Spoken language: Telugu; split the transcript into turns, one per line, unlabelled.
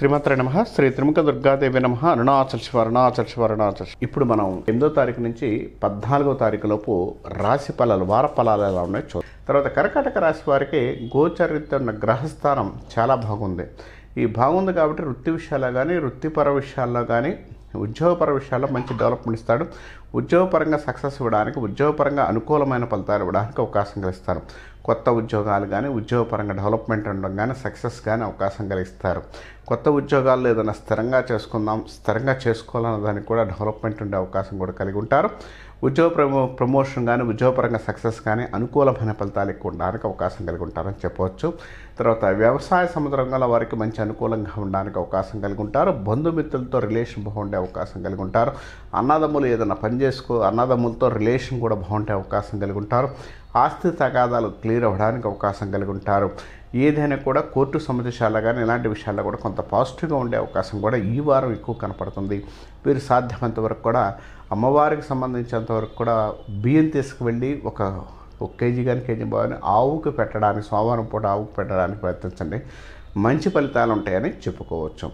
శ్రీమాత్ర నమ శ్రీ త్రిముఖ దుర్గాదేవి నమ అరుణాచల్ శివ అరుణాచల్ శివ అరుణాచల్ ఇప్పుడు మనం ఎనిమిదో తారీఖు నుంచి పద్నాలుగో తారీఖు లోపు రాశి ఫలాలు వార ఫలాలు ఎలా ఉన్నాయో చూద్దాం తర్వాత కర్కాటక రాశి వారికి గోచరిత ఉన్న గ్రహస్థానం చాలా బాగుంది ఈ బాగుంది కాబట్టి వృత్తి విషయాల్లో కానీ వృత్తిపర విషయాల్లో కానీ ఉద్యోగపర విషయాల్లో మంచి డెవలప్మెంట్ ఇస్తాడు ఉద్యోగపరంగా సక్సెస్ ఇవ్వడానికి ఉద్యోగపరంగా అనుకూలమైన ఫలితాలు ఇవ్వడానికి అవకాశం కలిస్తారు కొత్త ఉద్యోగాలు కానీ ఉద్యోగపరంగా డెవలప్మెంట్ ఉండడం కానీ సక్సెస్ కానీ అవకాశం కలిగిస్తారు కొత్త ఉద్యోగాల్లో ఏదైనా స్థిరంగా చేసుకుందాం స్థిరంగా చేసుకోవాలన్న దానికి కూడా డెవలప్మెంట్ ఉండే అవకాశం కూడా కలిగి ఉంటారు ఉద్యోగ ప్రమో ప్రమోషన్ కానీ ఉద్యోగపరంగా సక్సెస్ కానీ అనుకూలమైన ఫలితాలు ఎక్కువ ఉండడానికి అవకాశం కలిగి ఉంటారని చెప్పవచ్చు తర్వాత వ్యవసాయ సముద్రంగా వారికి మంచి అనుకూలంగా ఉండడానికి అవకాశం కలిగి ఉంటారు బంధుమిత్రులతో రిలేషన్ బాగుండే అవకాశం కలిగి ఉంటారు అన్నదమ్ములు ఏదైనా పని చేసుకో అన్నదమ్ములతో రిలేషన్ కూడా బాగుండే అవకాశం కలిగి ఉంటారు ఆస్తి తగాదాలు క్లియర్ అవ్వడానికి అవకాశం కలిగి ఉంటారు ఏదైనా కూడా కోర్టు సమావేశాలు కానీ ఇలాంటి విషయాల్లో కూడా కొంత పాజిటివ్గా ఉండే అవకాశం కూడా ఈ వారం ఎక్కువ కనపడుతుంది వీరు సాధ్యమంత వరకు కూడా అమ్మవారికి సంబంధించినంత వరకు కూడా బియ్యం తీసుకువెళ్ళి ఒక ఒక కేజీ కానీ కేజీ బాగానే ఆవుకు పెట్టడానికి సోమవారం పూట ఆవుకు పెట్టడానికి ప్రయత్నించండి మంచి ఫలితాలు ఉంటాయని చెప్పుకోవచ్చు